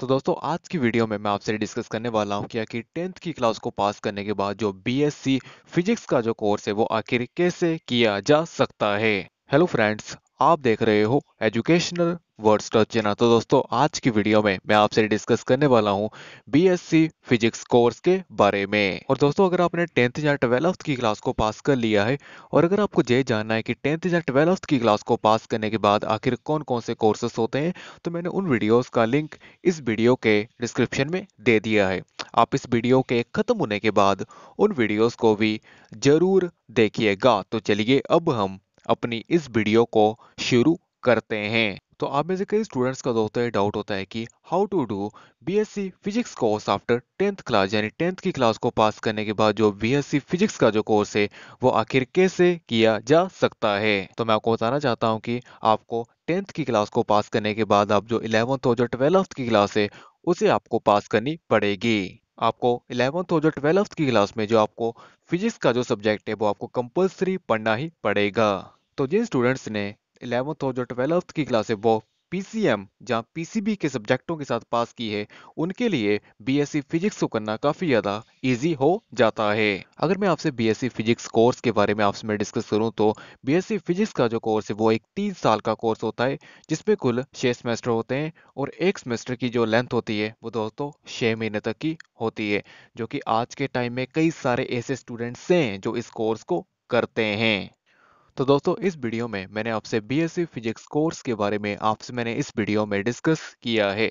तो दोस्तों आज की वीडियो में मैं आपसे डिस्कस करने वाला हूं कि आखिर टेंथ की क्लास को पास करने के बाद जो बीएससी फिजिक्स का जो कोर्स है वो आखिर कैसे किया जा सकता है हेलो फ्रेंड्स आप देख रहे हो एजुकेशनल वर्ड स्टॉच जेना तो दोस्तों आज की वीडियो में मैं आपसे डिस्कस करने वाला हूँ बीएससी फिजिक्स कोर्स के बारे में और दोस्तों अगर आपने टेंथ या ट्वेल्थ की क्लास को पास कर लिया है और अगर आपको ये जानना है कि टेंथ या ट्वेल्थ की क्लास को पास करने के बाद आखिर कौन कौन से कोर्सेस होते हैं तो मैंने उन वीडियोज का लिंक इस वीडियो के डिस्क्रिप्शन में दे दिया है आप इस वीडियो के खत्म होने के बाद उन वीडियोज को भी जरूर देखिएगा तो चलिए अब हम अपनी इस वीडियो को शुरू करते हैं तो आप में से कई स्टूडेंट्स का दोस्तों ये डाउट होता है कि how to do BSc physics course after tenth class यानी टेंथ की क्लास को पास करने के बाद जो बीएससी फिजिक्स का जो कोर्स है वो आखिर कैसे किया जा सकता है तो मैं आपको बताना चाहता हूँ कि आपको टेंथ की क्लास को पास करने के बाद आप जो इलेवंथ और जो ट्वेल्थ की क्लास है उसे आपको पास करनी पड़ेगी आपको इलेवंथ और जो ट्वेल्थ की क्लास में जो आपको फिजिक्स का जो सब्जेक्ट है वो आपको कंपलसरी पढ़ना ही पड़ेगा तो जिन स्टूडेंट्स ने इलेवंथ और जो ट्वेल्थ की क्लास है वो पीसीएम या पीसीबी के सब्जेक्टों के साथ पास की है उनके लिए बीएससी फिजिक्स को करना काफी ज्यादा इजी हो जाता है अगर मैं आपसे बीएससी फिजिक्स कोर्स के बारे में आपसे मैं डिस्कस करूं तो बीएससी फिजिक्स का जो कोर्स है वो एक तीन साल का कोर्स होता है जिसमें कुल छह सेमेस्टर होते हैं और एक सेमेस्टर की जो लेंथ होती है वो दोस्तों छह महीने तक की होती है जो कि आज के टाइम में कई सारे ऐसे स्टूडेंट्स हैं जो इस कोर्स को करते हैं तो दोस्तों इस वीडियो में मैंने आपसे बीएससी फिजिक्स कोर्स के बारे में आपसे मैंने इस वीडियो में डिस्कस किया है